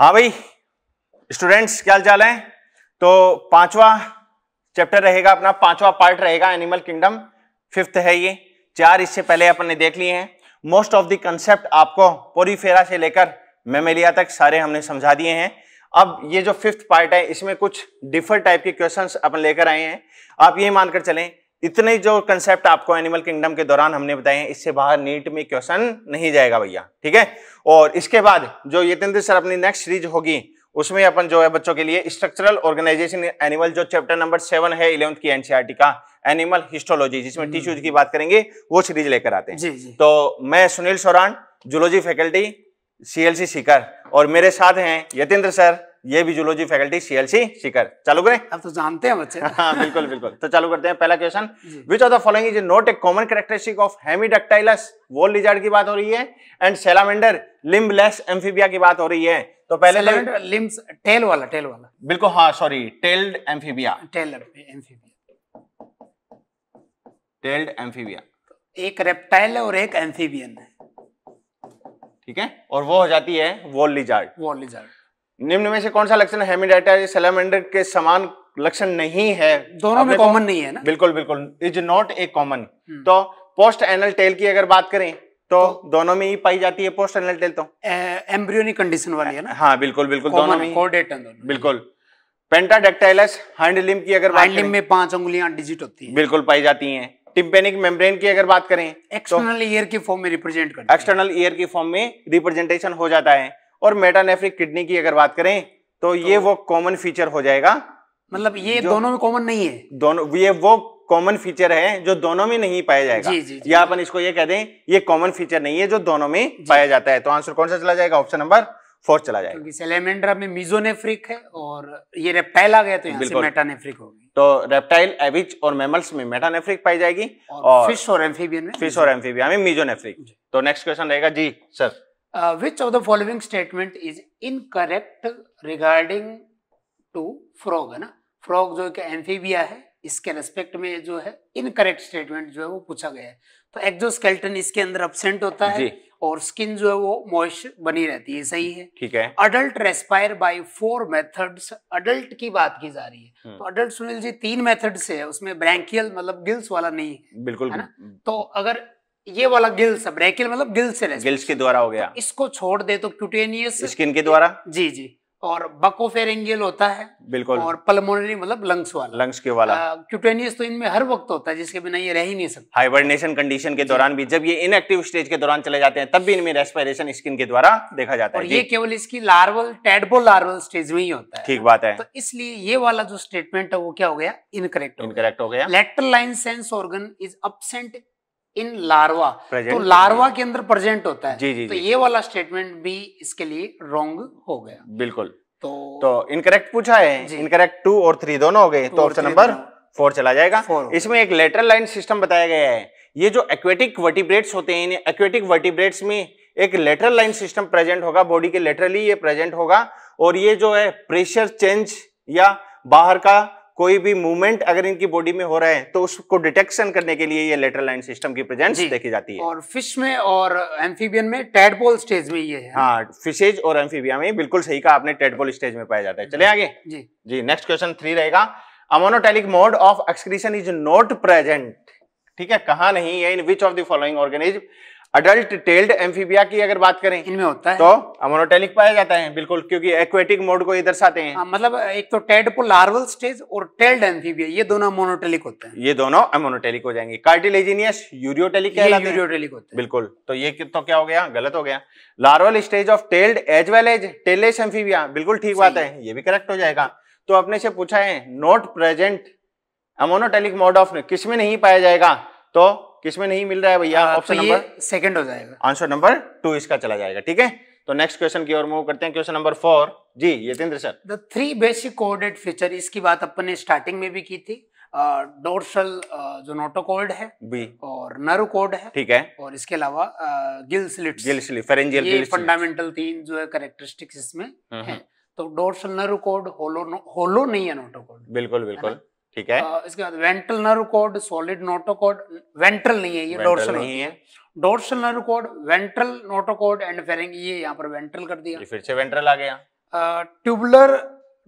हाँ भाई स्टूडेंट्स क्या हाल चाल है तो पांचवा चैप्टर रहेगा अपना पांचवा पार्ट रहेगा एनिमल किंगडम फिफ्थ है ये चार इससे पहले अपन ने देख लिए हैं मोस्ट ऑफ द कंसेप्ट आपको पोरीफेरा से लेकर मेमेलिया तक सारे हमने समझा दिए हैं अब ये जो फिफ्थ पार्ट है इसमें कुछ डिफर टाइप के क्वेश्चन अपन लेकर आए हैं आप ये मानकर चलें इतने जो कंसेप्ट आपको एनिमल किंगडम के दौरान हमने बताए हैं इससे बाहर नीट में क्वेश्चन नहीं जाएगा भैया ठीक है और इसके बाद जो यतेंद्र सर अपनी नेक्स्ट सीरीज होगी उसमें अपन जो है बच्चों के लिए स्ट्रक्चरल ऑर्गेनाइजेशन एनिमल जो चैप्टर नंबर सेवन है इलेवंथ की एनसीआरटी e का एनिमल हिस्टोलॉजी जिसमें टिश्यूज हम्म। की बात करेंगे वो सीरीज लेकर आते हैं जी, जी। तो मैं Sunil Soran zoology faculty CLC Sikar और मेरे साथ हैं यतेंद्र सर ये भी जूलॉजी फैकल्टी सीएलसी शिकर चालू करें अब तो जानते हैं बच्चे हाँ बिल्कुल बिल्कुल तो चालू करते हैं पहला question which of the following is not a common characteristic of Hemidactylus wall lizard की बात हो रही है एंड सेलामेंडर लिम्बलेस एम्फीबिया की बात हो रही है तो पहले लिम्स तो- टेल वाला टेल वाला बिल्कुल हाँ sorry tailed Amphibia tailed Amphibia tailed Amphibia एक रेप्टाइल और एक एम्फीबियन है ठीक है और वो हो जाती है वॉल लिजार्ड वॉल लिजार्ड निम्न में से कौन सा लक्षण हेमिडाटा या के समान लक्षण नहीं है दोनों में कॉमन नहीं है ना बिल्कुल बिल्कुल इज नॉट ए कॉमन तो पोस्ट एनल टेल की अगर बात करें तो, तो दोनों में ही पाई जाती है पोस्ट एनल टेल तो एम्ब्रियोनिक कंडीशन वाली है ना हाँ बिल्कुल बिल्कुल दोनों में कोडेटन दोनों बिल्कुल पेंटाडेक्टाइलस हैंड लिम की अगर बात करें तो- में पांच उंगलियां डिजिट होती है बिल्कुल पाई जाती है टिम्पेनिक मेम्ब्रेन की अगर बात करें एक्सटर्नल ईयर की फॉर्म में रिप्रेजेंट कर एक्सटर्नल ईयर की फॉर्म में रिप्रेजेंटेशन हो जाता है और मेटानेफ्रिक किडनी की अगर बात करें तो, तो ये वो कॉमन फीचर हो जाएगा मतलब ये दोनों में कॉमन नहीं है दोनों ये वो कॉमन फीचर है जो दोनों में नहीं पाया जाएगा जी, जी, जी, या अपन इसको ये कह दें ये कॉमन फीचर नहीं है जो दोनों में पाया जाता है तो आंसर कौन सा चला जाएगा ऑप्शन नंबर फोर चला जाएगा में मिजोनेफ्रिक है और ये रेप्टाइल आ गया तो यहाँ से मेटानेफ्रिक होगी तो रेप्टाइल एविच और मेमल्स में मेटानेफ्रिक पाई जाएगी और, और फिश और एम्फीबियन में फिश और एम्फीबिया में मिजोनेफ्रिक तो नेक्स्ट क्वेश्चन रहेगा जी sir uh, which of the following statement is incorrect regarding to frog है ना फ्रॉग जो एक एम्फीबिया है इसके रेस्पेक्ट में जो है इनकरेक्ट स्टेटमेंट जो है वो पूछा गया है तो एक्जोस्केल्टन इसके अंदर अब्सेंट होता है और स्किन जो है वो मॉइस्चर बनी रहती है सही है ठीक है adult respire by four methods adult की बात की जा रही है हम्म। तो अडल्ट सुनील जी तीन मेथड से है उसमें ब्रैंकियल मतलब गिल्स वाला नहीं बिल्कुल है ना तो अगर ये वाला गिल्स ब्रैकिल मतलब गिल्स से गिल्स के द्वारा हो गया तो इसको छोड़ दे तो क्यूटेनियस स्किन के द्वारा जी जी और बकोफेरेंगियल होता है बिल्कुल और पल्मोनरी मतलब लंग्स वाला लंग्स के वाला क्यूटेनियस तो इनमें हर वक्त होता है जिसके बिना ये रह ही नहीं सकता हाइबरनेशन कंडीशन के दौरान भी जब ये इनएक्टिव स्टेज के दौरान चले जाते हैं तब भी इनमें रेस्पिरेशन स्किन के द्वारा देखा जाता और है ये केवल इसकी लार्वल टेडबोल लार्वल स्टेज में ही होता है ठीक बात है तो इसलिए ये वाला जो स्टेटमेंट है वो क्या हो गया इनकरेक्ट इनकरेक्ट हो गया lateral line sense organ is absent in larva तो लार्वा के अंदर प्रेजेंट होता है जी जी तो ये वाला स्टेटमेंट भी इसके लिए रॉन्ग हो गया बिल्कुल तो तो इनकरेक्ट पूछा है इनकरेक्ट टू और थ्री दोनों हो गए तो ऑप्शन नंबर फोर चला जाएगा इसमें एक लेटरल लाइन सिस्टम बताया गया है ये जो एक्वेटिक वर्टिब्रेट्स होते हैं एक्वेटिक वर्टिब्रेट्स में एक लेटरल लाइन सिस्टम प्रेजेंट होगा बॉडी के लेटरली ये प्रेजेंट होगा और ये जो है प्रेशर चेंज या बाहर का कोई भी मूवमेंट अगर इनकी बॉडी में हो रहा है तो उसको डिटेक्शन करने के लिए ये लेटरल लाइन सिस्टम की प्रेजेंस देखी जाती है और फिश में और एम्फीबियन में टेडपोल स्टेज में ये है हाँ फिशेज और एम्फीबिया में बिल्कुल सही कहा आपने टेडपोल स्टेज में पाया जाता है चले आगे जी जी नेक्स्ट क्वेश्चन थ्री रहेगा ammonotelic mode of excretion is not present ठीक है कहा नहीं है in which of the following organism adult tailed Amphibia की अगर बात करें इनमें होता है तो अमोनोटेलिक पाया जाता है बिल्कुल क्योंकि एक्वेटिक मोड को इधर दर्शाते हैं आ, हाँ, मतलब एक तो टेड टेडपुल लार्वल स्टेज और टेल्ड एम्फीबिया ये दोनों अमोनोटेलिक होते हैं ये दोनों अमोनोटेलिक हो जाएंगे कार्टिलेजिनियस यूरियोटेलिक यूरियोटेलिक होते हैं बिल्कुल तो ये तो क्या हो गया गलत हो गया larval stage of tailed as well as tailless Amphibia बिल्कुल ठीक बात है ये भी करेक्ट हो जाएगा तो अपने से पूछा है not present ammonotelic mode of किसमें नहीं पाया जाएगा तो किसमें नहीं मिल रहा है भैया ऑप्शन नंबर सेकंड हो जाएगा आंसर नंबर टू इसका चला जाएगा ठीक है तो नेक्स्ट क्वेश्चन की ओर मूव करते हैं क्वेश्चन नंबर फोर जी Yatendra sir the three basic कोडेड फीचर इसकी बात अपन ने स्टार्टिंग में भी की थी डोर्सल जो नोटोकोल्ड है बी और कोड है ठीक है और इसके अलावा gill slit gill slit pharyngeal ये फंडामेंटल तीन जो है करेक्टरिस्टिक्स इसमें हम्म, हम्म। है तो डोर्सल कोड होलो होलो नहीं है नोटोकोड बिल्कुल बिल्कुल ठीक है uh, इसके बाद ventral nerve cord solid notochord ventral नहीं है ये डोर्सल नहीं है dorsal nerve cord ventral notochord and pharyngeal ये यहाँ पर वेंट्रल कर दिया फिर से वेंट्रल आ गया tubular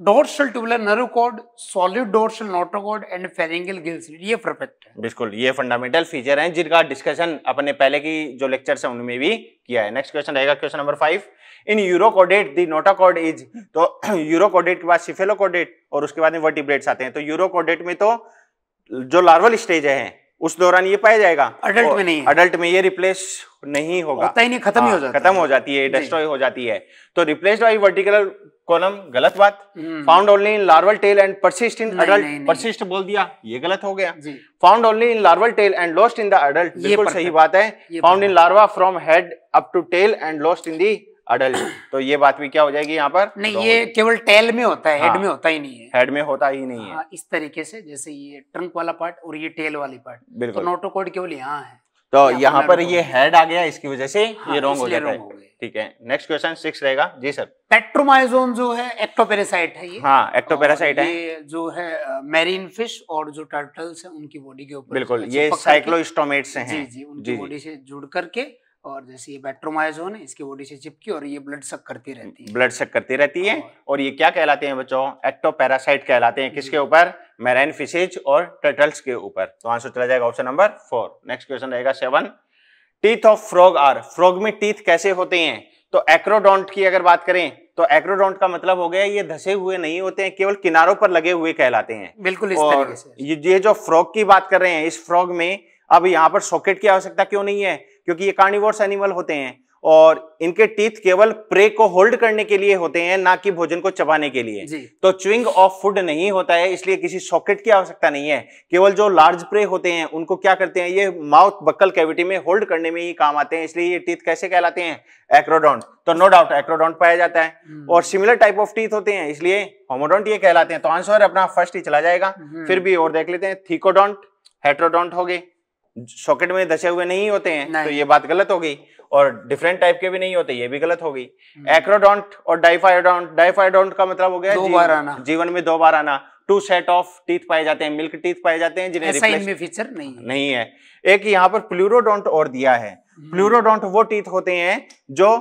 dorsal tubular nerve cord solid dorsal notochord and pharyngeal gills ये परफेक्ट है बिल्कुल ये फंडामेंटल फीचर है जिनका डिस्कशन अपने पहले की जो लेक्चर है उनमें भी किया है नेक्स्ट क्वेश्चन रहेगा question number five in urochordate the notochord is तो यूरोकोडेट के बाद सिफेलोकोडेट और उसके बाद वर्टिब्रेट्स आते हैं तो यूरोकोडेट में तो जो लार्वल स्टेज है उस दौरान ये पाया जाएगा अडल्ट में नहीं अडल्ट में ये रिप्लेस नहीं होगा होता ही नहीं खत्म हो हाँ, जाता खत्म हो जाती है डिस्ट्रॉय हो जाती है तो रिप्लेस बाई वर्टिकल कॉलम गलत बात found only in larval tail and persist in adult persist बोल दिया ये गलत हो गया found only in larval tail and lost in the adult बिल्कुल सही बात है found in larva from head up to tail and lost in the adult तो ये बात भी क्या हो जाएगी यहाँ पर नहीं ये केवल टेल में होता है हेड हाँ। में होता ही नहीं है हेड में होता ही नहीं है हाँ, इस तरीके से जैसे ये ट्रंक वाला पार्ट और ये टेल वाली पार्ट तो बिल्कुल तो नोटोकोड केवल यहाँ है तो यहाँ पर ये हेड आ गया इसकी वजह से हाँ, ये रॉन्ग हो जाता है ठीक है नेक्स्ट क्वेश्चन सिक्स रहेगा जी सर पेट्रोमाइजोन जो है एक्टोपेरासाइट है ये हाँ एक्टोपेरासाइट है जो है मैरीन फिश और जो टर्टल्स है उनकी बॉडी के ऊपर बिल्कुल ये साइक्लोस्टोमेट्स हैं जी जी उनकी बॉडी से जुड़ करके और जैसे ये बैट्रोमाइजोन है इसकी बॉडी से चिपकी और ये ब्लड सक करती रहती है ब्लड सक करती रहती है और, और ये क्या कहलाते हैं बच्चों एक्टोपैरासाइट कहलाते हैं किसके ऊपर मैराइन फिशेज और टर्टल्स के ऊपर तो आंसर चला जाएगा option number four next question रहेगा seven teeth of frog are frog में टीथ कैसे होते हैं तो एक्रोडोंट की अगर बात करें तो एक्रोडोंट का मतलब हो गया ये धसे हुए नहीं होते हैं केवल किनारों पर लगे हुए कहलाते हैं बिल्कुल इस और तरीके से। ये जो फ्रॉग की बात कर रहे हैं इस फ्रॉग में अब यहाँ पर सॉकेट की आवश्यकता क्यों नहीं है क्योंकि ये कार्निवर्स एनिमल होते हैं और इनके टीथ केवल प्रे को होल्ड करने के लिए होते हैं ना कि भोजन को चबाने के लिए तो च्विंग ऑफ फूड नहीं होता है इसलिए किसी सॉकेट की आवश्यकता नहीं है केवल जो लार्ज प्रे होते हैं उनको क्या करते हैं ये माउथ बक्कल कैविटी में होल्ड करने में ही काम आते हैं इसलिए ये टीथ कैसे कहलाते हैं एक्रोडोंट तो नो डाउट एक्रोडोंट पाया जाता है हम्म। और सिमिलर टाइप ऑफ टीथ होते हैं इसलिए होमोडोंट ये कहलाते हैं तो आंसर अपना फर्स्ट ही चला जाएगा हम्म। फिर भी और देख लेते हैं थीकोडोंट हेट्रोडोंट हो गए सॉकेट में दसे हुए नहीं होते हैं तो ये बात गलत हो गई और डिफरेंट टाइप के भी नहीं होते ये भी गलत हो गई एक्रोडोंट हम्म। और डाइफाइडोंट डाइफाइडोंट का मतलब हो गया दो बार आना जीवन में दो बार आना टू सेट ऑफ टीथ पाए जाते हैं मिल्क टीथ पाए जाते हैं जिन्हें फीचर नहीं है नहीं है एक यहाँ पर प्लूरोडोंट और दिया है प्लूरोडोंट हम्म। वो टीथ होते हैं जो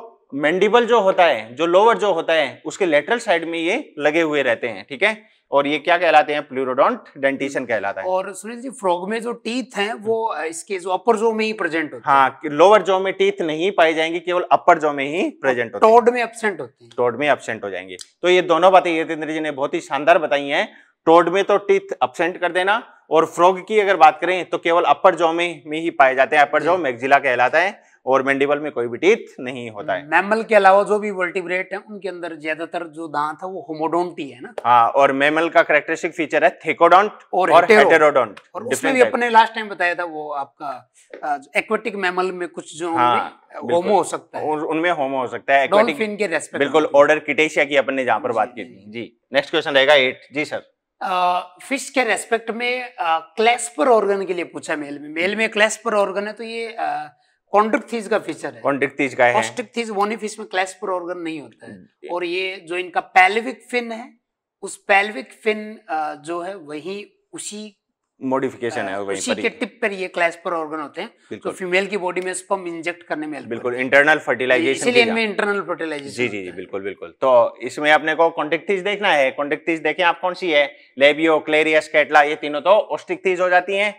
मेंडिबल जो होता है जो लोअर जो होता है उसके लेटरल साइड में ये लगे हुए रहते हैं ठीक है और ये क्या कहलाते हैं प्लूरोडोंट डेंटिशन कहलाता है और सुनील जी फ्रॉग में जो टीथ हैं वो इसके जो अपर जो में ही प्रेजेंट होते हैं हाँ लोअर जो में टीथ नहीं पाई जाएंगी केवल अपर जो में ही प्रेजेंट होते टोड में एबसेंट होते हैं टोड में एबसेंट हो जाएंगे तो ये दोनों बातें यतेंद्र जी ने बहुत ही शानदार बताई है टोड में तो टीथ अपसेंट कर देना और फ्रॉग की अगर बात करें तो केवल अपर जो में ही पाए जाते हैं अपर जो मैगजिला कहलाता है और मैंडिबल में कोई भी टीथ नहीं होता है मैमल के अलावा जो भी वर्टिब्रेट है उनके अंदर ज्यादातर जो दांत है वो होमोडोंटी है ना हाँ और मैमल का करेक्टरिस्टिक फीचर है थेकोडोंट और, और हेटेरोडोंट और उसमें भी अपने लास्ट टाइम बताया था वो आपका एक्वेटिक मैमल में कुछ जो हाँ, होमो हो सकता है उनमें होमो हो सकता है डॉल्फिन के रेस्पेक्ट बिल्कुल ऑर्डर किटेशिया की अपन ने जहाँ पर बात की थी जी नेक्स्ट क्वेश्चन रहेगा एट जी सर फिश के रेस्पेक्ट में क्लैस्पर ऑर्गन के लिए पूछा मेल में मेल में क्लैस्पर ऑर्गन है तो ये uh, का फीचर है में ऑर्गन नहीं होता है hmm, और ये जो इनका फिन है उस फिन जो है वही उसी मॉडिफिकेशन है उसी के टिप पर ये ऑर्गन होते हैं तो फीमेल की बॉडी में स्पर्म इंजेक्ट करने में बिल्कुल इंटरनल फर्टिलाइजेशन इसीलिए इनमें इंटरनल फर्टिलाइजेशन जी जी जी बिल्कुल बिल्कुल तो इसमें अपने को कॉन्टेक्टिस देखना है कॉन्टेक्टिस देखें आप कौन सी है लेबियो क्लेरियस कैटला ये तीनों तो ऑस्टिक हो जाती है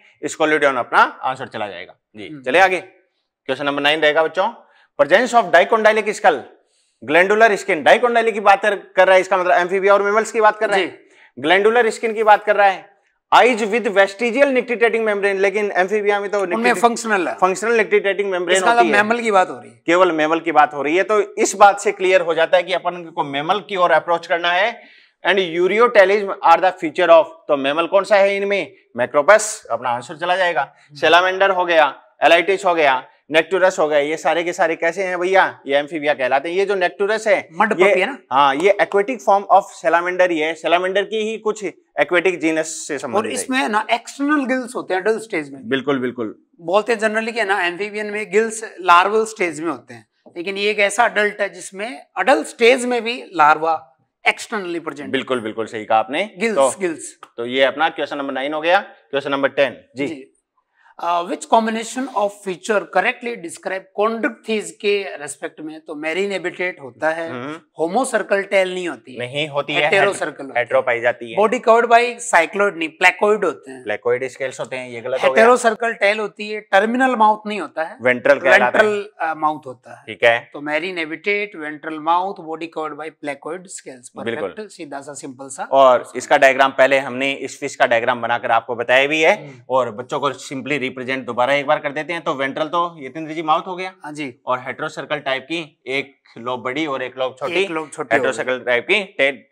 अपना आंसर चला जाएगा जी hmm. चले आगे क्वेश्चन नंबर नाइन रहेगा बच्चों presence of dicondylic skull glandular skin dicondylic की बात कर रहा है इसका मतलब एम्फीबिया और मेमल्स की बात कर रहा है ग्लैंडुलर स्किन की बात कर रहा है eyes with vestigial nictitating membrane लेकिन एम्फीबिया में तो उनमें फंक्शनल है फंक्शनल निक्टिटेटिंग मेम्ब्रेन होती है मेमल की बात हो रही है केवल मेमल की बात हो रही है तो इस बात से क्लियर हो जाता है कि अपन को मेमल की ओर अप्रोच करना है and uricotelism are the feature of तो मेमल कौन सा है इनमें मैक्रोपस अपना आंसर चला जाएगा सेलामेंडर हम्म। हो गया एलाइटिस हो गया नेक्टोरस हो गए ये सारे के सारे कैसे हैं भैया ये एम्फीबिया कहलाते हैं ये जो नेक्टोरस है मड ये है ना हाँ ये एक्वेटिक फॉर्म ऑफ सेलामेंडर ही है सेलामेंडर की ही कुछ एक्वेटिक जीनस से संबंधित और इसमें ना एक्सटर्नल गिल्स होते हैं एडल्ट स्टेज में बिल्कुल बिल्कुल बोलते हैं जनरली क्या ना एम्फीबियन में गिल्स लार्वल स्टेज में होते हैं लेकिन ये एक ऐसा अडल्ट है जिसमें अडल्ट स्टेज में भी लार्वा एक्सटर्नली प्रेजेंट बिल्कुल बिल्कुल सही कहा आपने गिल्स गिल्स तो-, तो ये अपना क्वेश्चन नंबर नाइन हो गया क्वेश्चन नंबर टेन जी, जी which combination of feature correctly describe describe के रेस्पेक्ट में तो मेरीन एबिटेट होता है होमो सर्कल टेल नहीं होती नहीं होती है हेटेरो सर्कल हेटेरो पाई जाती है बॉडी कवर्ड बाय साइक्लोइड नहीं प्लेकोइड होते हैं प्लेकोइड स्केल्स होते हैं ये गलत हो गया हेटेरो सर्कल टेल होती है टर्मिनल माउथ नहीं होता है वेंट्रल वेंट्रल माउथ होता है ठीक है तो marine habitat ventral mouth body covered by placoid scales perfect सीधा सा सिंपल सा और इसका डायग्राम पहले हमने इस फिश का डायग्राम बनाकर आपको बताया भी है हम्म। और बच्चों को सिंपली रिप्रेजेंट दोबारा एक बार कर देते हैं तो वेंट्रल तो यतेंद्र जी माउथ हो गया हाँ जी और हेट्रोसर्कल टाइप की एक लोब बड़ी और एक लोब छोटी एक लोब छोटी टाइप की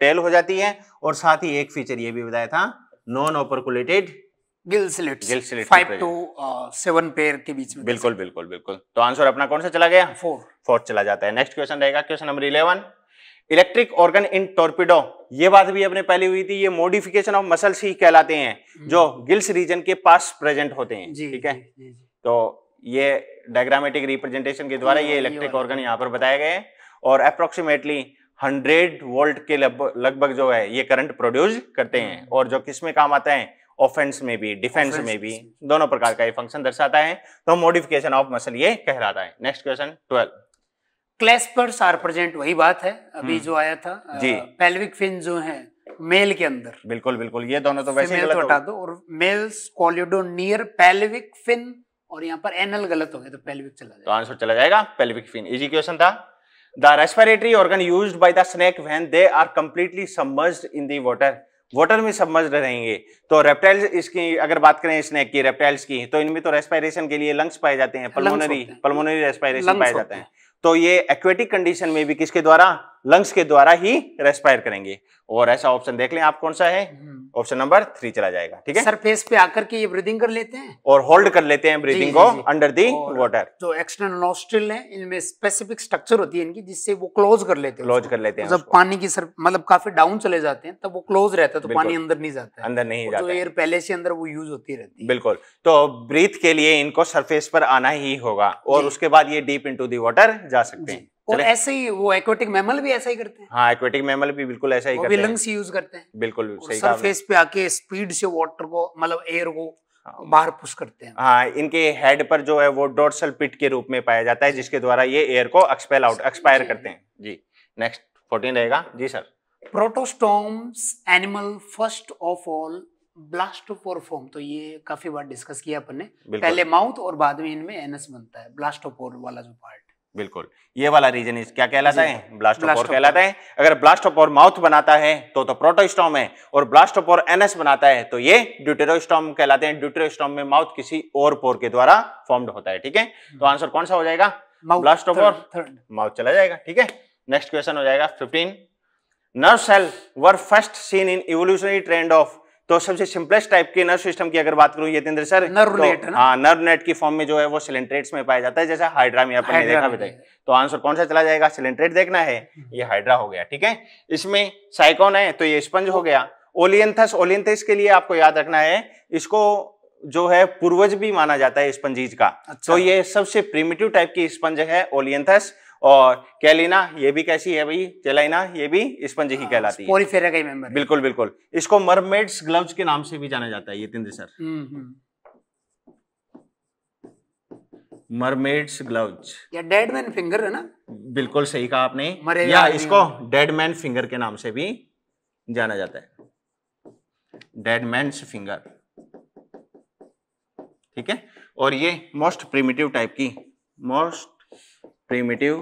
टेल हो जाती है और साथ ही एक फीचर ये भी बताया था नॉन ओपरकुलेटेड uh, बिल्कुल बिल्कुल बिल्कुल तो आंसर अपना कौन सा चला गया फोर फोर्थ चला जाता है नेक्स्ट क्वेश्चन रहेगा question number eleven electric organ in torpedo ये बात भी अपने पहले हुई थी ये मोडिफिकेशन ऑफ मसल्स ही कहलाते हैं हम्म। जो गिल्स रीजन के पास प्रेजेंट होते हैं ठीक है तो ये डायग्रामेटिक रिप्रेजेंटेशन के द्वारा ये इलेक्ट्रिक ऑर्गन यहाँ पर बताए गए और अप्रोक्सीमेटली 100 वोल्ट के लगभग जो है ये करंट प्रोड्यूस करते हैं हम्म। और जो किस में काम आता है ऑफेंस में भी डिफेंस में भी दोनों प्रकार का ये फंक्शन दर्शाता है तो मॉडिफिकेशन ऑफ मसल ये कहलाता है next question twelve claspers are present वही बात है अभी हम्म। जो आया था जी पेल्विक फिन जो है मेल के अंदर बिल्कुल बिल्कुल ये दोनों तो वैसे गलत तो हटा दो और मेल्स कॉलियोडो नियर पेल्विक फिन और यहाँ पर एनल गलत हो गया तो पेल्विक तो चला जाएगा तो आंसर चला जाएगा पेल्विक फिन इजी क्वेश्चन था the respiratory organ use by the snake when they are completely submerged in the water water में सबमर्ज रहेंगे तो रेप्टाइल्स इसकी अगर बात करें स्नेक की रेप्टाइल्स की तो इनमें तो रेस्पायरेशन के लिए लंग्स पाए जाते हैं पल्मोनरी पल्मोनरी रेस्पायरेशन पाए जाते हैं तो ये एक्वेटिक कंडीशन में भी किसके द्वारा लंग्स के द्वारा ही रेस्पायर करेंगे और ऐसा ऑप्शन देख लें आप कौन सा है ऑप्शन नंबर थ्री चला जाएगा ठीक है सरफेस पे आकर के ये ब्रीदिंग कर लेते हैं और होल्ड कर लेते हैं ब्रीदिंग को अंडर दी वाटर जो एक्सटर्नल नोस्ट्रिल है इनमें स्पेसिफिक स्ट्रक्चर होती है इनकी जिससे वो क्लोज कर लेते हैं क्लोज कर लेते हैं जब मतलब पानी की सर मतलब काफी डाउन चले जाते हैं तब वो क्लोज रहता है तो पानी अंदर नहीं जाता अंदर नहीं जाता एयर पहले से अंदर वो यूज होती रहती है बिल्कुल तो ब्रीथ के लिए इनको सरफेस पर आना ही होगा और उसके बाद ये डीप इंटू दी वॉटर जा सकते हैं और ऐसे ही वो एक्वेटिक मैमल भी ऐसा ही करते हैं हाँ एक्वेटिक मैमल भी बिल्कुल ऐसा ही करते हैं लंग्स यूज करते हैं बिल्कुल सही सरफेस पे आके स्पीड से वाटर को मतलब एयर को हाँ। बाहर पुश करते हैं हाँ इनके हेड पर जो है वो डोर्सल पिट के रूप में पाया जाता है जिसके द्वारा ये एयर को एक्सपेल आउट एक्सपायर करते हैं जी नेक्स्ट फोर्टीन रहेगा जी sir protostomes animal first of all blastopore form तो ये काफी बार डिस्कस किया अपन ने पहले माउथ और बाद में इनमें एनएस बनता है ब्लास्टोपोर वाला जो पार्ट बिल्कुल ये वाला रीजन इस क्या कहलाता है ऑफ कहलाता है अगर ऑफ माउथ बनाता है तो तो प्रोटोस्टॉम है और ऑफ एनएस बनाता है तो ये ड्यूटेरोस्टॉम कहलाते हैं ड्यूटेरोस्टॉम में माउथ किसी और पोर के द्वारा फॉर्म्ड होता है ठीक है तो आंसर कौन सा हो जाएगा ब्लास्ट ऑफ माउथ चला जाएगा ठीक है नेक्स्ट क्वेश्चन हो जाएगा fifteen nerve cell were first seen in evolutionary trend of तो सबसे सिंपलेस्ट टाइप के नर्व सिस्टम की अगर बात करूं यतेंद्र सर नर्व तो, नेट हाँ नर्व नेट की फॉर्म में जो है वो सिलेंट्रेट्स में पाया जाता है जैसा हाइड्रा में आपने देखा भी तो आंसर कौन सा चला जाएगा सिलेंट्रेट देखना है हम्म। ये हाइड्रा हो गया ठीक है इसमें साइकोन है तो ये स्पंज हो गया ओलियंथस ओलियंथस के लिए आपको याद रखना है इसको जो है पूर्वज भी माना जाता है स्पंजीज का अच्छा। तो ये सबसे प्रिमेटिव टाइप की स्पंज है ओलियंथस और कैलिना ये भी कैसी है भाई चेलाइना ये भी स्पंज ही हाँ, कहलाती है मेंबर बिल्कुल बिल्कुल इसको मरमेड्स ग्लव्स के नाम से भी जाना जाता है तिंद्र sir hmm, hmm. Mermaids gloves या डेड मैन फिंगर है ना बिल्कुल सही कहा आपने या इसको डेड मैन फिंगर के नाम से भी जाना जाता है डेड मैन फिंगर ठीक है और ये मोस्ट प्रिमिटिव टाइप की most primitive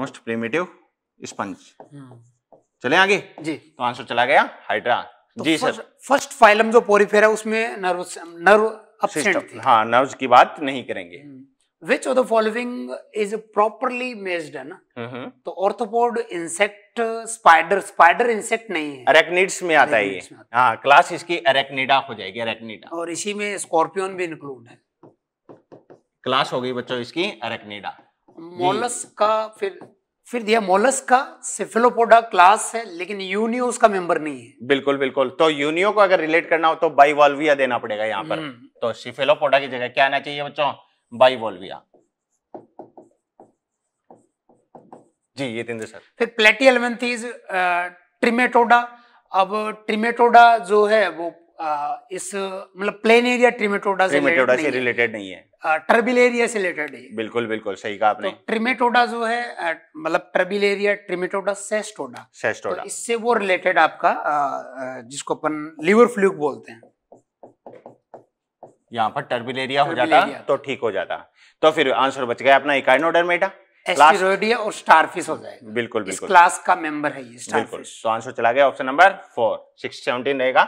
most primitive sponge चले आगे जी तो आंसर चला गया हाइड्रा तो जी सर फर्स्ट फाइलम जो पोरीफेरा उसमें नर्व नर्व अब्सेंट थी हाँ नर्व्स की बात नहीं करेंगे which of the following is properly matched है ना हम्म। तो arthropod insect spider spider insect नहीं है अरेक्निड्स में आता है ये हाँ क्लास इसकी अरेक्निडा हो जाएगी अरेक्निडा और इसी में स्कॉर्पियन भी इंक्लूड है क्लास हो गई बच्चों इसकी अरेक्निडा मोलस का फिर फिर दिया मोलस का सिफिलोपोडा क्लास है लेकिन यूनियो उसका मेंबर नहीं है बिल्कुल बिल्कुल तो यूनियो को अगर रिलेट करना हो तो बाइवॉल्विया देना पड़ेगा यहाँ पर हम्म। तो सिफिलोपोडा की जगह क्या आना चाहिए बच्चों बाइवॉल्विया जी ये तेंदु सर फिर प्लेटी एलमेंथीज ट्रिमेटोडा अब ट्रिमेटोडा जो है वो इस मतलब प्लेन एरिया ट्रिमेटोडा से ट्रिमेटोडा से रिलेटेड नहीं है ट्रबिल एरिया से रिलेटेड है बिल्कुल बिल्कुल सही कहा आपने तो ट्रिमेटोडा जो है मतलब trouble area trematoda cestoda cestoda तो इससे वो रिलेटेड आपका जिसको अपन लिवर फ्लूक बोलते हैं यहाँ पर टर्बिल एरिया हो जाता तो ठीक हो जाता तो फिर आंसर बच गया अपना इकाइनोडर्मेटा एस्टेरोइडिया और स्टारफिश हो जाएगा बिल्कुल बिल्कुल क्लास का मेंबर है ये स्टारफिश तो आंसर चला गया option number four six seventeen रहेगा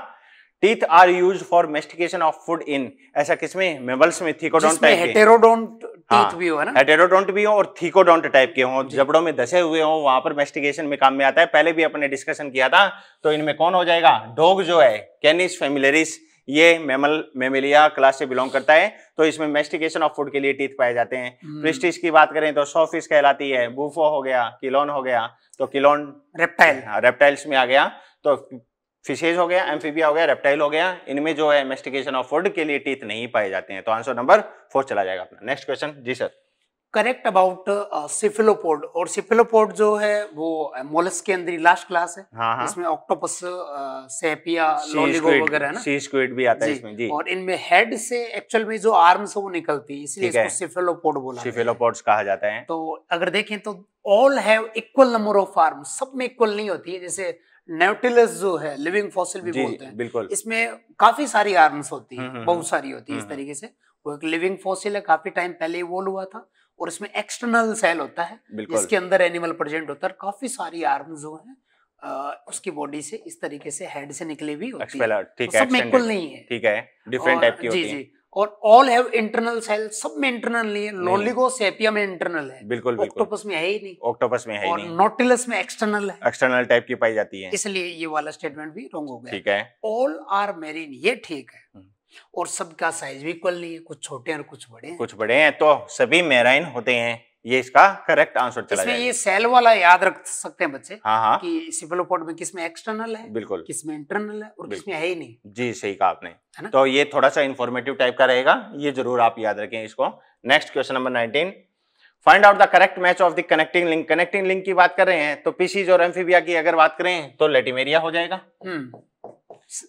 teeth are use for mastication of food in ऐसा किसमें मेमल्स में थीकोडोंट टाइप हेटेरोडोंट हाँ, भी हो है ना हेटेरोडोंट भी हो और थीकोडोंट टाइप के हों जबड़ों में दसे हुए हों वहां पर मेस्टिकेशन में काम में आता है पहले भी अपने डिस्कशन किया था तो इनमें कौन हो जाएगा डॉग जो है कैनिस फेमिलरिस ये मेमल मेमिलिया क्लास से बिलोंग करता है तो इसमें मेस्टिकेशन ऑफ फूड के लिए टीथ पाए जाते हैं प्रिस्टिस हम्म। की बात करें तो सोफिस कहलाती है बूफो हो गया किलोन हो गया तो किलोन रेप्टाइल रेप्टाइल्स में आ गया तो फिशेज हो गया एम्फीबिया हो गया रेप्टाइल हो गया इनमें जो है मेस्टिकेशन ऑफ फूड के लिए टीथ नहीं पाए जाते हैं तो आंसर नंबर फोर चला जाएगा अपना नेक्स्ट क्वेश्चन जी सर करेक्ट अबाउट सिफिलोपोड और सिफिलोपोड जो है वो मोलस के अंदर लास्ट क्लास है हाँ, हाँ। इसमें ऑक्टोपस सेपिया लॉलीगो वगैरह ना सी स्क्विड भी आता है इसमें जी और इनमें हेड से एक्चुअल में जो आर्म्स है वो निकलती है इसलिए इसको सिफिलोपोड बोला सिफिलोपोड्स कहा जाता है तो अगर देखें तो all have equal number of arm सब में इक्वल नहीं होती है जैसे न्यूटिलस जो है लिविंग फॉसिल भी बोलते हैं बिल्कुल इसमें काफी सारी आर्म्स होती है हम्म, हम्म, बहुत सारी होती है इस हम्म, तरीके से वो एक लिविंग फॉसिल है काफी टाइम पहले इवोल्व हुआ था और इसमें एक्सटर्नल सेल होता है इसके अंदर एनिमल प्रेजेंट होता है काफी सारी आर्म जो है आ, उसकी बॉडी से इस तरीके से हेड से निकले भी होती है ठीक तो है सब में इक्वल नहीं है ठीक है डिफरेंट टाइप की होती है और ऑल हैव इंटरनल सेल सब में इंटरनल नहीं है लोलिगोसेपिया में इंटरनल है बिल्कुल ऑक्टोपस में है ही नहीं ऑक्टोपस में है और नोटिलस में एक्सटर्नल है एक्सटर्नल टाइप की पाई जाती है इसलिए ये वाला स्टेटमेंट भी रॉन्ग हो गया ठीक है ऑल आर मेरीन ये ठीक है हम्म। और सबका साइज भी इक्वल नहीं है कुछ छोटे और कुछ बड़े कुछ बड़े हैं तो सभी मेराइन होते हैं ये इसका करेक्ट आंसर चला इसमें ये सेल वाला याद रख सकते हैं बच्चे हाँ हाँ कि सिफलोपोड में किसमें एक्सटर्नल है बिल्कुल किसमें इंटरनल है और किसमें है ही नहीं जी सही कहा आपने है तो ये थोड़ा सा इन्फॉर्मेटिव टाइप का रहेगा ये जरूर आप याद रखें इसको next question number nineteen find out the correct match of the connecting link connecting link की बात कर रहे हैं तो पीसीज और एम्फीबिया की अगर बात करें तो लेटिमेरिया हो जाएगा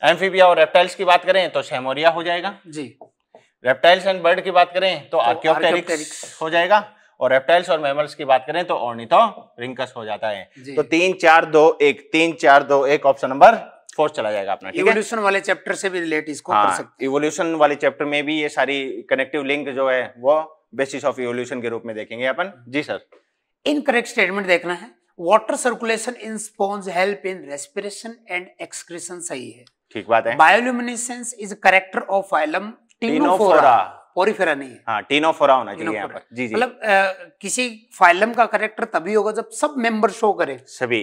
एम्फीबिया हम्म। और रेप्टाइल्स की बात करें तो सेमोरिया हो जाएगा जी रेप्टाइल्स एंड बर्ड की बात करें तो, तो हो जाएगा और रेप्टाइल्स और मैमल्स की बात करें तो ऑर्निथो रिंकस हो जाता है तो तीन चार दो एक तीन चार दो एक ऑप्शन नंबर फोर्थ चला जाएगा अपना इवोल्यूशन वाले चैप्टर से भी रिलेट इसको हाँ, कर सकते इवोल्यूशन वाले चैप्टर में भी ये सारी कनेक्टिव लिंक जो है वो बेसिस ऑफ इवोल्यूशन के रूप में देखेंगे अपन जी सर इनकरेक्ट स्टेटमेंट देखना है water circulation in sponge help in respiration and excretion सही है ठीक बात है bioluminescence is character of phylum ctenophora porifera नहीं है हाँ टीनोफोरा होना चाहिए यहाँ पर जी जी मतलब किसी फाइलम का करेक्टर तभी होगा जब सब मेंबर शो करे सभी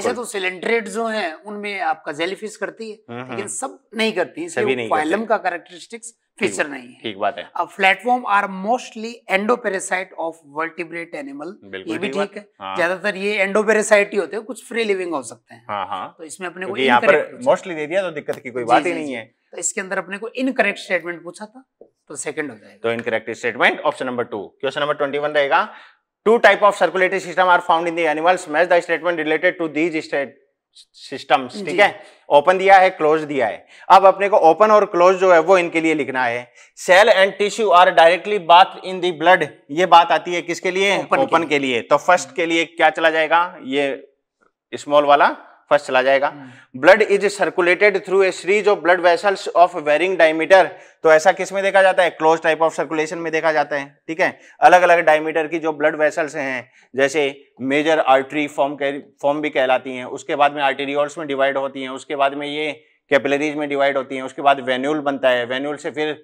ऐसे तो सिलेंड्रेट जो हैं उनमें आपका जेलीफिश करती है हम्म, लेकिन हम्म। सब नहीं करती सभी नहीं फाइलम का करेक्टरिस्टिक्स फीचर नहीं है ठीक बात है अब flatworm are mostly endoparasite of vertebrate animal ये भी ठीक है हाँ। ज्यादातर ये एंडोपेरेसाइट ही होते हैं कुछ फ्री लिविंग हो सकते हैं हाँ, हाँ। तो इसमें अपने को यहाँ पर मोस्टली दे दिया तो दिक्कत की कोई बात ही नहीं है तो इसके अंदर अपने को इनकरेक्ट स्टेटमेंट पूछा था तो सेकंड हो जाएगा तो incorrect statement option number two question number twenty one रहेगा two type of circulatory system are found in the animals match the statement related to these state system ठीक है ओपन दिया है क्लोज दिया है अब अपने को ओपन और क्लोज जो है वो इनके लिए लिखना है cell and tissue are directly bathed in the blood ये बात आती है किसके लिए ओपन के, के लिए तो फर्स्ट के लिए क्या चला जाएगा ये स्मॉल वाला फर्स्ट चला जाएगा blood is circulated through a series of blood vessels of varying diameter तो ऐसा किस में देखा जाता है क्लोज टाइप ऑफ सर्कुलेशन में देखा जाता है ठीक है अलग अलग डायमीटर की जो ब्लड वेसल्स हैं जैसे मेजर आर्टरी फॉर्म फॉर्म भी कहलाती हैं उसके बाद में आर्टेरियोल्स में डिवाइड होती हैं उसके बाद में ये कैपिलरीज में डिवाइड होती हैं उसके बाद वेन्यूल बनता है वेन्यूल से फिर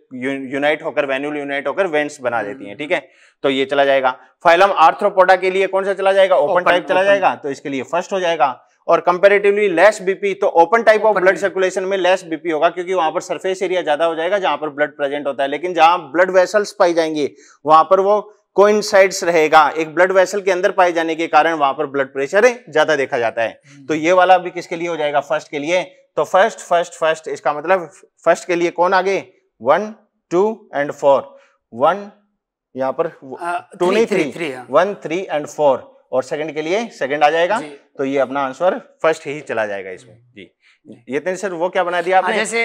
यूनाइट होकर वेन्यूल यूनाइट होकर वेंस बना देती हैं ठीक है तो ये चला जाएगा फाइलम आर्थ्रोपोडा के लिए कौन सा चला जाएगा ओपन टाइप चला open. जाएगा तो इसके लिए फर्स्ट हो जाएगा और कंपेरेटिवली लेस बीपी तो open type of blood circulation में लेस बीपी होगा क्योंकि वहां पर सरफेस एरिया ज्यादा हो जाएगा जहां पर ब्लड प्रेजेंट होता है लेकिन जहां ब्लड वेसल्स पाई जाएंगी वहां पर वो कोइंसाइड्स रहेगा एक ब्लड वेसल के अंदर पाए जाने के कारण वहां पर ब्लड प्रेशर ज्यादा देखा जाता है हम्म। तो ये वाला भी किसके लिए हो जाएगा फर्स्ट के लिए तो फर्स्ट फर्स्ट फर्स्ट इसका मतलब फर्स्ट के लिए कौन आगे one two and four one यहाँ पर टू नहीं three one three and four और सेकंड के लिए सेकंड आ जाएगा तो ये अपना आंसर फर्स्ट ही चला जाएगा इसमें हम्म। जी ये तो सर वो क्या बना दिया आपने हाँ, जैसे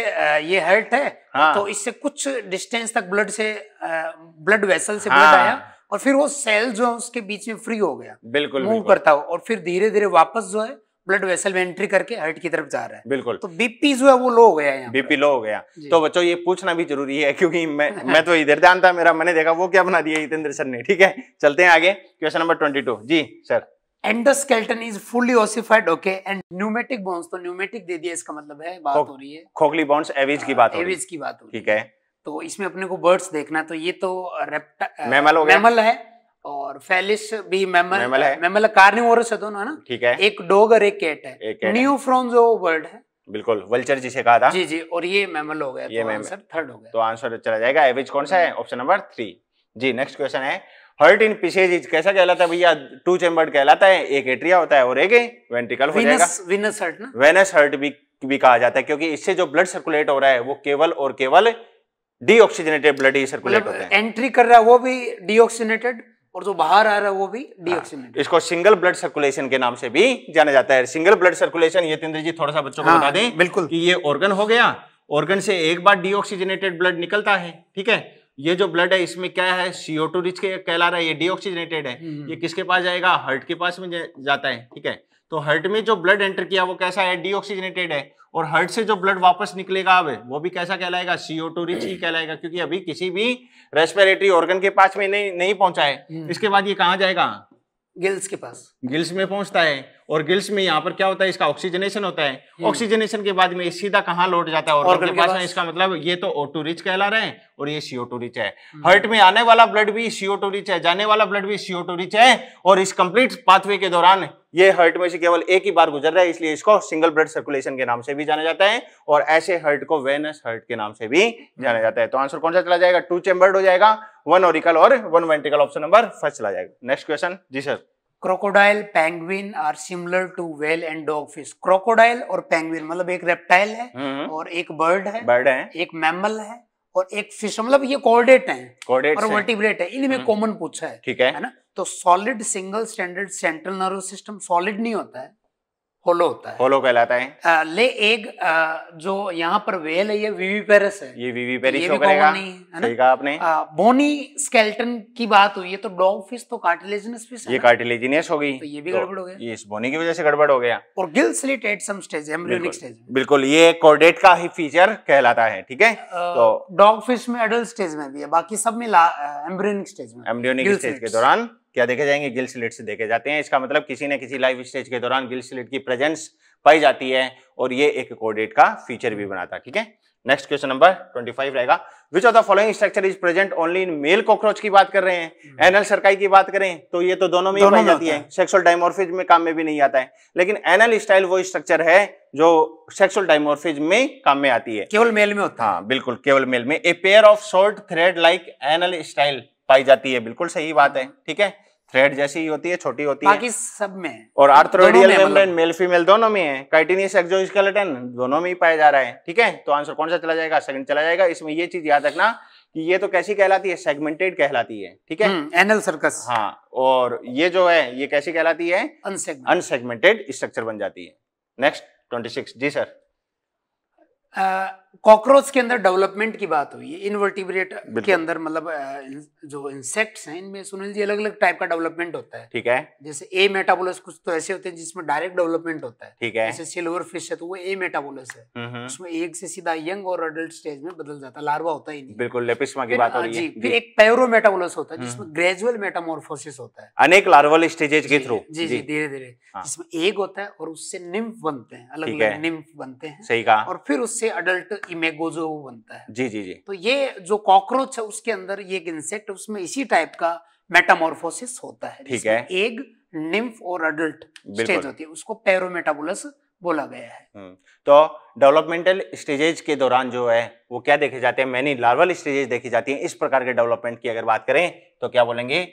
ये हर्ट है हाँ। तो इससे कुछ डिस्टेंस तक ब्लड से ब्लड वेसल से हाँ। ब्लड आया और फिर वो सेल जो है उसके बीच में फ्री हो गया बिल्कुल मूव करता हो और फिर धीरे धीरे वापस जो है ब्लड वेसल में एंट्री करके हार्ट की तरफ जा रहा है बिल्कुल तो बीपी जो है वो लो हो गया है बीपी लो हो गया तो बच्चों ये पूछना भी जरूरी है क्योंकि मैं मैं तो इधर ध्यान था मेरा मैंने देखा वो क्या बना दिया जितेंद्र सर ने ठीक है चलते हैं आगे क्वेश्चन नंबर ट्वेंटी टू जी sir endoskeleton is fully ossified okay and pneumatic bones तो न्यूमेटिक दे दिया इसका मतलब है बात हो रही है खोखली बॉन्स एविज की हाँ, बात एविज की बात हो ठीक है तो इसमें अपने को बर्ड्स देखना तो ये तो रेप्टा मैमल हो गया मैमल है और फेलिस भी मेमल मेमल है कार्निवोरस है दोनों है ना ठीक है एक डॉग और एक कैट है न्यू फ्रॉम जो वर्ल्ड है बिल्कुल वल्चर जिसे कहा था जी जी और ये मेमल हो गया ये तो आंसर थर्ड हो गया तो आंसर चला जाएगा एवरेज कौन सा है ऑप्शन नंबर थ्री जी नेक्स्ट क्वेश्चन है हर्ट इन पिसेज कैसा कहलाता है भैया टू चेम्बर्ड कहलाता है एक एट्रिया होता है और एक वेंट्रिकल हो जाएगा विनस हर्ट ना वेनस हर्ट भी भी कहा जाता है क्योंकि इससे जो ब्लड सर्कुलेट हो रहा है वो केवल और केवल डीऑक्सीजनेटेड ब्लड ही सर्कुलेट होता है एंट्री कर रहा है वो भी डीऑक्सीजनेटेड और जो बाहर आ रहा है वो भी डीऑक्सीनेटेड हाँ, इसको सिंगल ब्लड सर्कुलेशन के नाम से भी जाना जाता है सिंगल ब्लड सर्कुलेशन तेंद्र जी थोड़ा सा बच्चों को हाँ, बता दें बिल्कुल कि ये ऑर्गन हो गया ऑर्गन से एक बार डीऑक्सीजनेटेड ब्लड निकलता है ठीक है ये जो ब्लड है इसमें क्या है सीओ टू रिच के कहला रहा है ये डीऑक्सीजनेटेड है हम्म। ये किसके पास जाएगा हर्ट के पास में जाता है ठीक है तो हर्ट में जो ब्लड एंटर किया वो कैसा है डीऑक्सीजनेटेड है और हर्ट से जो ब्लड वापस निकलेगा अब वो भी कैसा कहलाएगा सीओ टू रिच ही कहलाएगा क्योंकि अभी किसी भी रेस्पिरेटरी ऑर्गन के पास में नहीं नहीं पहुंचा है हम्म। इसके बाद ये कहाँ जाएगा गिल्स के पास गिल्स में पहुंचता है और गिल्स में यहाँ पर क्या होता है इसका ऑक्सीजनेशन होता है ऑक्सीजनेशन हम्म। के बाद में सीधा कहाँ लौट जाता है ऑर्गन के, पास में इसका मतलब ये तो ओ टू रिच कहला रहे हैं और ये सीओ टू रिच है हम्म। हर्ट में आने वाला ब्लड भी सीओ टू रिच है जाने वाला ब्लड भी सीओ टू रिच है और इस कंप्लीट पाथवे के दौरान ये हर्ट में से केवल एक ही बार गुजर रहा है इसलिए इसको सिंगल ब्लड सर्कुलेशन के नाम से भी जाना जाता है और ऐसे हर्ट को वेनस हर्ट के नाम से भी जाना जाता है तो आंसर कौन सा चला जाएगा टू चेम्बर्ड हो जाएगा वन ओरिकल और one ventricle option number first चला जाएगा नेक्स्ट क्वेश्चन जी sir crocodile penguin are similar to whale and dog fish crocodile और पैंगविन मतलब एक रेप्टाइल है हम्म। और एक बर्ड है बर्ड है एक मैमल है और एक फिश मतलब ये कॉर्डेट है और वर्टिब्रेट है इनमें कॉमन पूछा है ठीक है है ना तो solid single stranded central nerve system solid नहीं होता है होलो होता है होलो कहलाता है आ, ले एक आ, जो यहाँ पर वेल है ये वीवी पेरिस है ये वीवी पेरिस हो करेगा सही कहा आपने आ, बोनी स्केल्टन की बात हुई है तो डॉग फिश तो कार्टिलेजिनस फिश ये कार्टिलेजिनस हो गई तो ये भी तो गड़बड़ हो गया ये इस बोनी की वजह से गड़बड़ हो गया और gill slit at some stage embryonic stage बिल्कुल ये कॉर्डेट का ही फीचर कहलाता है ठीक है तो डॉग फिश में एडल्ट स्टेज में भी है बाकी सब में एम्ब्रियोनिक स्टेज में एम्ब्रियोनिक स्टेज के दौरान क्या देखे जाएंगे गिल स्लिट्स देखे जाते हैं इसका मतलब किसी न किसी लाइफ स्टेज के दौरान गिल स्लिट की प्रेजेंस पाई जाती है और ये एक कोडेट का फीचर भी बनाता है ठीक है नेक्स्ट क्वेश्चन नंबर 25 रहेगा which of the following structure is present only in male cockroach की बात कर रहे हैं एनल hmm. सरकाई की बात करें तो ये तो दोनों में दोनों ही पाई जाती है, है। सेक्सुअल डायमोर्फिज में काम में भी नहीं आता है लेकिन एनल स्टाइल वो स्ट्रक्चर है जो सेक्सुअल डायमोर्फिज में काम में आती है केवल मेल में होता है हाँ, बिल्कुल केवल मेल में a pair of short thread like anal style पाई जाती है बिल्कुल सही बात है ठीक है थ्रेड जैसी ही होती है छोटी होती बाकी है सब में और आर्थ्रोइडियल मेम्ब्रेन मेल फीमेल दोनों में है काइटिनियस एक्सोस्केलेटन दोनों में ही पाया जा रहा है ठीक है तो आंसर कौन सा चला जाएगा सेकंड चला जाएगा इसमें ये चीज याद रखना कि ये तो कैसी कहलाती है सेगमेंटेड कहलाती है ठीक है एनल हम्म, सर्कस हाँ और ये जो है ये कैसी कहलाती है अनसेगमेंटेड स्ट्रक्चर बन जाती है नेक्स्ट ट्वेंटी जी सर कॉकरोच के अंदर डेवलपमेंट की बात हुई है इनवर्टिब्रेट के अंदर मतलब जो इंसेक्ट्स हैं इनमें सुनील जी अलग अलग टाइप का डेवलपमेंट होता है ठीक है जैसे ए मेटाबोलस कुछ तो ऐसे होते हैं जिसमें डायरेक्ट डेवलपमेंट होता है ठीक है जैसे सिल्वर फिश है तो वो ए मेटाबोलस है हम्म, हम्म। उसमें एक से सीधा यंग और अडल्ट स्टेज में बदल जाता है लार्वा होता ही नहीं बिल्कुल लेपिस्मा की बात हो रही हाँ है फिर एक पैरो मेटाबोलस होता है हम्म। जिसमें ग्रेजुअल मेटामोरफोसिस होता है अनेक लार्वल स्टेजेस के थ्रू जी जी धीरे धीरे हाँ। जिसमें एक होता है और उससे निम्फ बनते हैं अलग अलग निम्फ बनते हैं सही कहा और फिर उससे अडल्ट इमेगोजो बनता है जी जी जी तो ये जो कॉकरोच है उसके अंदर ये एक इंसेक्ट उसमें इसी टाइप का मेटामोरफोसिस होता है ठीक है एग निम्फ और अडल्ट स्टेज होती है उसको पेरोमेटाबुलस बोला गया है हम्म, तो डेवलपमेंटल स्टेजेज के दौरान जो है वो क्या देखे जाते हैं मैनी लार्वल स्टेजेज देखी जाती है इस प्रकार के डेवलपमेंट की अगर बात करें तो क्या बोलेंगे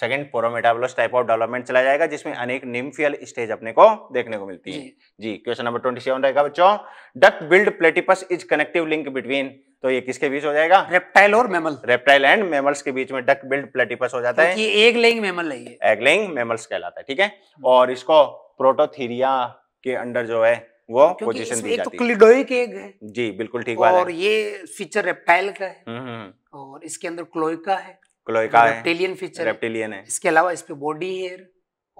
second paurometabolous type of development चला जाएगा जिसमें अनेक निम्फियल स्टेज अपने को देखने को मिलती है जी क्वेश्चन नंबर ट्वेंटी सेवन रहेगा बच्चों duck billed platypus is connective link between तो ये किसके बीच हो जाएगा रेप्टाइल और मेमल रेप्टाइल एंड मेमल्स के बीच में डक बिल्ड प्लेटिपस हो जाता है ये एक लिंग मेमल है एक लिंग मेमल्स कहलाता है ठीक है और इसको प्रोटोथीरिया के अंडर जो है वो पोजीशन दी तो जाती है तो है एग है जी बिल्कुल ठीक बात है और ये फीचर रेप्टाइल का है हम्म, हम्म, हम्म। और इसके अंदर क्लोइका है रेप्टिलियन फीचर रेप्टिलियन है इसके अलावा इस पे बॉडी हेयर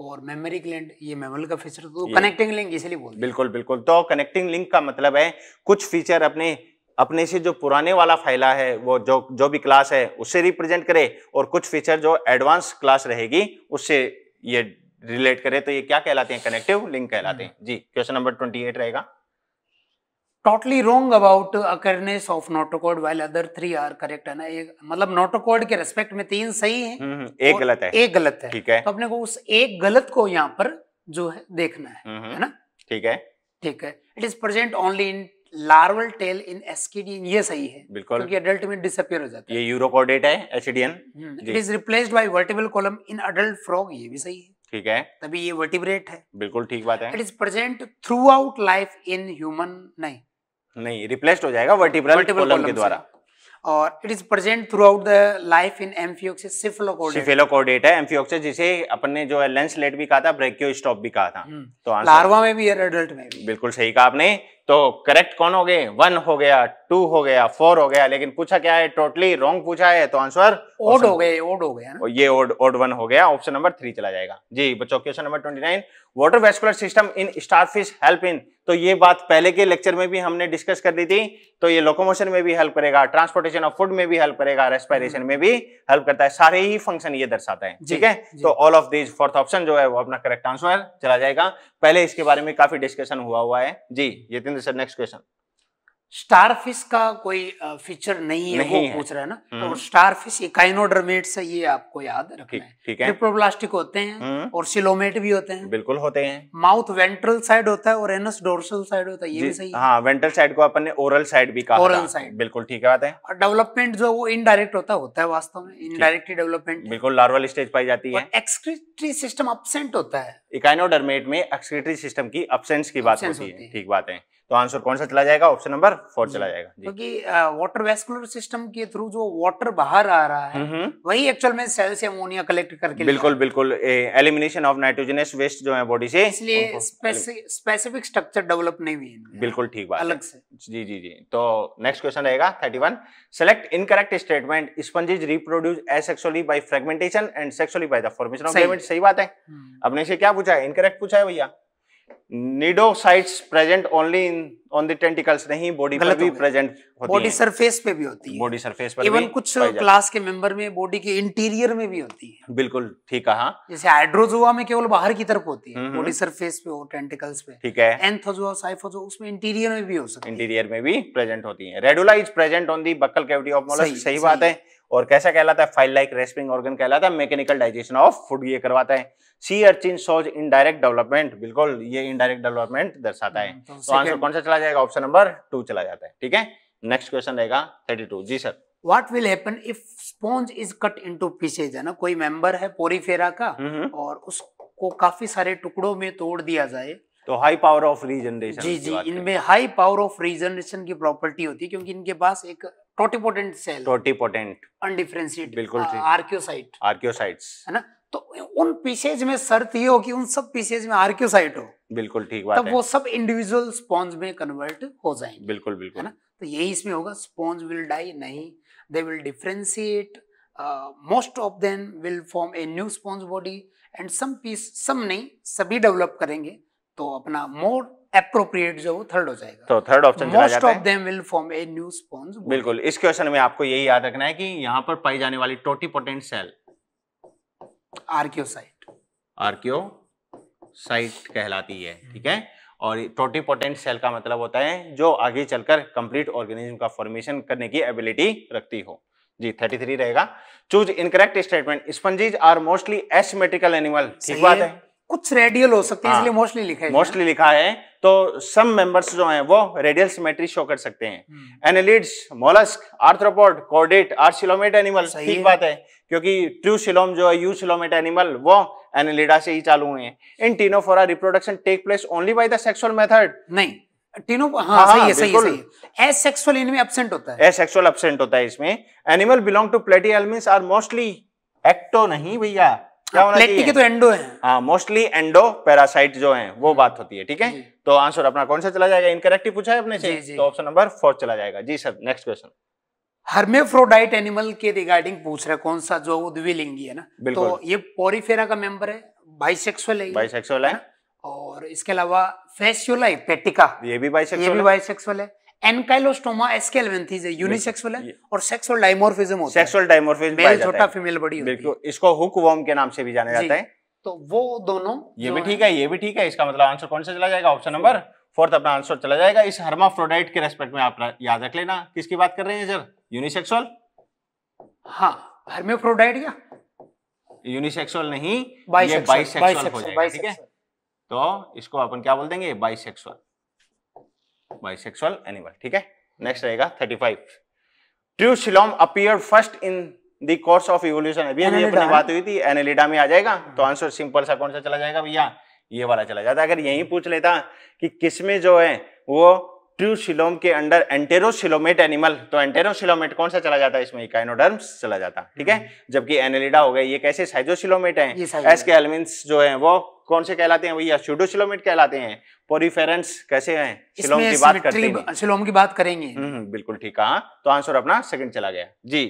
और मेमोरी ग्लैंड ये का फीचर तो कनेक्टिंग लिंक इसलिए बिल्कुल बिल्कुल तो कनेक्टिंग लिंक का मतलब है कुछ फीचर अपने अपने से जो पुराने वाला फाइला है वो जो जो भी क्लास है उससे रिप्रेजेंट करे और कुछ फीचर जो एडवांस क्लास रहेगी उससे ये रिलेट करे तो ये क्या कहलाते हैं कनेक्टिव लिंक कहलाते हैं हम्म। जी क्वेश्चन नंबर ट्वेंटी एट रहेगा टोटली रॉन्ग अबाउट अकेरनेस ऑफ नोटोकोड while other three are correct है ना एक मतलब नोटोकोड के रेस्पेक्ट में तीन सही है हम्म, हम्म, एक गलत है एक गलत है ठीक है तो अपने को उस एक गलत को यहाँ पर जो है देखना है हम्म, है ना ठीक है ठीक है it is present only in larval tail in ascidian ये सही है बिल्कुल क्योंकि एडल्ट में डिसअपियर हो जाता है ये यूरोकोडेट है ascidian it is replaced by vertebral column in adult frog ये भी सही है ठीक है तभी ये वर्टिब्रेट है बिल्कुल ठीक बात है it is present throughout life in human नहीं नहीं रिप्लेस हो जाएगा वर्टिब्रल कॉलम के द्वारा और it is present throughout the life in amphioxus है एम्फियोक्सिस जिसे अपने जो है लेंस लेट भी कहा था स्टॉप भी कहा था हम्म। तो लार्वा में भी एडल्ट में भी बिल्कुल सही कहा आपने तो करेक्ट कौन हो गए वन हो गया टू हो गया फोर हो गया लेकिन पूछा क्या है टोटली रॉन्ग पूछा है तो आंसर ओड हो गए ओड हो गया ना ये ओड ओड वन हो गया ऑप्शन नंबर थ्री चला जाएगा जी बच्चों question number twenty nine water vascular system in star fish help in तो ये बात पहले के लेक्चर में भी हमने डिस्कस कर दी थी तो ये लोकोमोशन में भी हेल्प करेगा ट्रांसपोर्टेशन ऑफ फूड में भी हेल्प करेगा रेस्पिरेशन में भी हेल्प करता है सारे ही फंक्शन ये दर्शाता है ठीक है तो all of these fourth option जो है वो अपना करेक्ट आंसर चला जाएगा पहले इसके बारे में काफी डिस्कशन हुआ हुआ है जी Jitendra sir next question star fish का कोई फीचर नहीं है नहीं वो है। पूछ रहा है ना तो स्टारफिश इकाइनोडरमेट से ये आपको याद रखना है ठीक है होते हैं हम्म। और सिलोमेट भी होते हैं बिल्कुल होते हैं माउथ वेंट्रल साइड होता है और एनस डोर्सल साइड होता है ये भी सही हाँ वेंट्रल साइड को अपन ने ओरल साइड भी कहा ओरल साइड बिल्कुल ठीक है बात है और डेवलपमेंट जो वो इनडायरेक्ट होता है होता है वास्तव में इनडायरेक्ट डेवलपमेंट बिल्कुल लार्वल स्टेज पाई जाती है एक्सक्रिटरी सिस्टम अपसेंट होता है इकाइनोडर्मेट में एक्सक्रिटरी सिस्टम की अपसेंट की बात होती है ठीक बात है तो आंसर कौन सा चला जाएगा ऑप्शन नंबर फोर चला जाएगा क्योंकि वाटर वेस्कुलर सिस्टम के थ्रू जो वाटर बाहर आ रहा है वही एक्चुअल में सेल से अमोनिया कलेक्ट करके बिल्कुल बिल्कुल एलिमिनेशन ऑफ नाइट्रोजनस वेस्ट जो है बॉडी से इसलिए स्पेसिफिक स्ट्रक्चर डेवलप नहीं हुई बिल्कुल ठीक बात अलग से जी जी जी तो नेक्स्ट क्वेश्चन रहेगा thirty one select incorrect statement sponges reproduce asexually by fragmentation and sexually by the formation of सही बात है अपने हम्म। से क्या पूछा है इनकरेक्ट पूछा है भैया cnidocytes present only in on the tentacles नहीं बॉडी पर भी प्रेजेंट होती बॉडी सरफेस पे भी होती है बॉडी सरफेस पर इवन कुछ क्लास के मेंबर में बॉडी के इंटीरियर में भी होती है बिल्कुल ठीक कहा जैसे हाइड्रोजोआ में केवल बाहर की तरफ होती है बॉडी सरफेस पे और टेंटिकल्स पे ठीक है एंथोजोआ साइफोजो उसमें इंटीरियर में भी हो सकती है इंटीरियर में भी प्रेजेंट होती है radula is present on the buccal cavity of mollusc सही बात है और कैसा कहलाता है फाइल लाइक रेस्पिंग ऑर्गन कहलाता है मैकेनिकल डाइजेशन ऑफ फूड ये करवाता है sea urchin shows indirect development बिल्कुल ये इनडायरेक्ट डेवलपमेंट दर्शाता है हम्म, तो आंसर तो कौन सा चला जाएगा ऑप्शन नंबर टू चला जाता है ठीक है नेक्स्ट क्वेश्चन रहेगा थर्टी टू जी sir what will happen if sponge is cut into pieces है ना कोई मेंबर है पोरीफेरा का हम्म, हम्म। और उसको काफी सारे टुकड़ों में तोड़ दिया जाए तो हाई पावर ऑफ रीजनरेशन जी जी इनमें हाई पावर ऑफ रीजनरेशन की प्रॉपर्टी होती है क्योंकि इनके पास एक टोटिपोटेंट सेल टोटिपोटेंट अनडिफरेंशिएट बिल्कुल आर्क्योसाइट आर्क्योसाइट्स है ना तो उन पीसेज में शर्त ये हो कि उन सब पीसेज में आर्क्योसाइट हो बिल्कुल ठीक बात तब है। वो सब इंडिविजुअल स्पॉन्ज में कन्वर्ट हो जाएंगे बिल्कुल बिल्कुल है ना तो यही इसमें होगा स्पॉन्ज विल डाई नहीं they will differentiate most of them will form a new sponge body and some piece some नहीं सभी डेवलप करेंगे तो अपना मोर एप्रोप्रिएट जो थर्ड हो जाएगा तो third option most of them will form a new sponge बिल्कुल इस क्वेश्चन में आपको यही याद रखना है कि यहां पर पाई जाने वाली टोटीपोटेंट सेल आर्क्योसाइट आर्क्योसाइट कहलाती है ठीक है और टोटीपोटेंट सेल का मतलब होता है जो आगे चलकर कंप्लीट ऑर्गेनिज्म का फॉर्मेशन करने की एबिलिटी रखती हो जी 33 रहेगा choose incorrect statement sponges are mostly asymmetrical animal ठीक बात है कुछ रेडियल हो सकते हैं हाँ। इसलिए मोस्टली लिखा है मोस्टली लिखा है तो सम मेंबर्स जो हैं वो रेडियल सिमेट्री शो कर सकते हैं annelids mollusc arthropod chordate are coelomate animal ठीक बात है क्योंकि ट्रू सिलोम जो है यू सिलोमेट एनिमल वो एनालिडा से ही चालू हुए हैं in ctenophora reproduction take place only by the sexual method नहीं हाँ, हाँ सही हाँ, है सही है सही है इनमें होता है होता है इसमें एनिमल बिलोंग टू प्लेटी एलमिन्स आर मोस्टली एक्टो नहीं भैया क्या के तो एंडो है हाँ मोस्टली एंडो पैरासाइट जो हैं वो बात होती है ठीक है तो आंसर अपना कौन सा चला जाएगा इनकरेक्ट ही पूछा है अपने से तो ऑप्शन नंबर फोर चला जाएगा जी sir next question hermaphrodite animal के रिगार्डिंग पूछ रहे कौन सा जो द्विलिंगी है ना तो ये पोरिफेरा का मेंबर है बाइसेक्सुअल है बाइसेक्सुअल है और इसके अलावा फेसियोला पेटिका ये भी बाइसेक्सुअल ये भी बाइसेक्सुअल है एनकाइलोस्टोमा है यूनिसेक्सुअल है और सेक्सुअल होता सेक्सुअल मेल छोटा फीमेल बड़ी इसको हुक के नाम से भी जाना जाता है तो वो दोनों ये भी ठीक है ये भी ठीक है इसका मतलब आंसर कौन सा चला जाएगा ऑप्शन नंबर फोर्थ अपना आंसर चला जाएगा इस हर्माफ्रोडाइट के रेस्पेक्ट में आप याद रख लेना किसकी बात कर रहे हैं सर यूनिसेक्सुअल हर्माफ्रोडाइट यूनिसेक्सुअल नहीं बाइसेक्सुअल हो जाएगा ठीक है तो इसको अपन क्या बोल देंगे बाइसेक्सुअल बाइसेक्सुअल एनिमल ठीक है नेक्स्ट रहेगा thirty five true coelom appear first in दर्स ऑफ इवोल्यूशन अभी अभी अपनी हाँ? बात हुई थी एनालिडा में आ जाएगा हाँ। तो आंसर सिंपल सा कौन सा चला जाएगा भैया ये वाला चला जाता अगर यही पूछ लेता कि किसमें जो है वो ट्रूशिलोम के अंडर एंटेरोशिलोमेट एनिमल तो एंटेरोशिलोमेट कौन सा चला जाता है इसमें इकाइनोडर्म्स चला जाता है ठीक है हम्म। जबकि एनेलिडा हो गए ये कैसे साइजोशिलोमेट है एस के एलमिन्स जो है वो कौन से कहलाते हैं भैया स्यूडोशिलोमेट कहलाते हैं पोरिफेरेंस कैसे हैं सिलोम की बात करते हैं सिलोम की बात करेंगे हम्म, हम्म, बिल्कुल ठीक है तो आंसर अपना सेकंड चला गया जी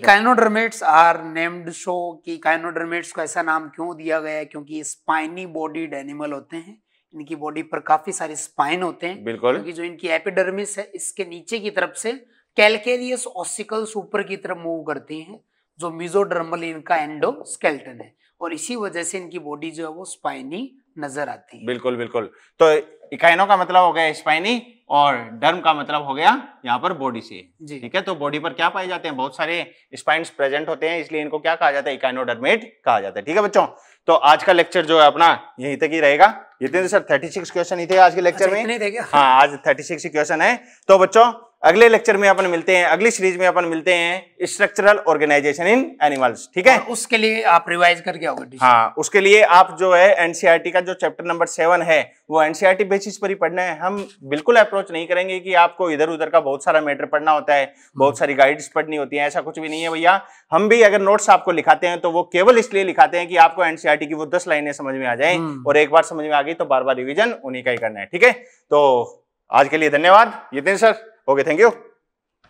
इकाइनोडर्मेट्स आर नेम्ड सो कि इकाइनोडर्मेट्स को ऐसा नाम क्यों दिया गया है क्योंकि स्पाइनी बॉडीड एनिमल होते हैं इनकी बॉडी पर काफी सारे स्पाइन होते हैं बिल्कुल क्योंकि जो इनकी एपिडर्मिस है इसके नीचे की तरफ से कैलकेरियस ऑसिकल्स ऊपर की तरफ मूव करते हैं जो मिजोडर्मल इनका एंडो है और इसी वजह से इनकी बॉडी जो है वो स्पाइनी नजर आती है बिल्कुल बिल्कुल तो इकाइनों का मतलब हो गया स्पाइनी और डर्म का मतलब हो गया यहाँ पर बॉडी से ठीक है तो बॉडी पर क्या पाए जाते हैं बहुत सारे स्पाइन प्रेजेंट होते हैं इसलिए इनको क्या कहा जाता है इकाइनोडर्मेट कहा जाता है ठीक है बच्चों तो आज का लेक्चर जो है अपना यहीं तक ही रहेगा थे सर 36 क्वेश्चन ही थे आज के लेक्चर अच्छा, में हाँ आज 36 सिक्स क्वेश्चन है तो बच्चों अगले लेक्चर में अपन मिलते हैं अगली सीरीज में अपन मिलते हैं स्ट्रक्चरल ऑर्गेनाइजेशन इन एनिमल्स ठीक है उसके लिए आप रिवाइज करके आओगे हाँ उसके लिए आप जो है एनसीईआरटी e का जो चैप्टर नंबर सेवन है वो एनसीईआरटी बेसिस e पर ही पढ़ना है हम बिल्कुल अप्रोच नहीं करेंगे कि आपको इधर उधर का बहुत सारा मैटर पढ़ना होता है बहुत सारी गाइड्स पढ़नी होती है ऐसा कुछ भी नहीं है भैया हम भी अगर नोट्स आपको लिखाते हैं तो वो केवल इसलिए लिखाते हैं कि आपको एनसीईआरटी e की वो दस लाइने समझ में आ जाए हम्म। और एक बार समझ में आ गई तो बार बार रिविजन उन्हीं का ही करना है ठीक है तो आज के लिए धन्यवाद ये सर Okay, thank you.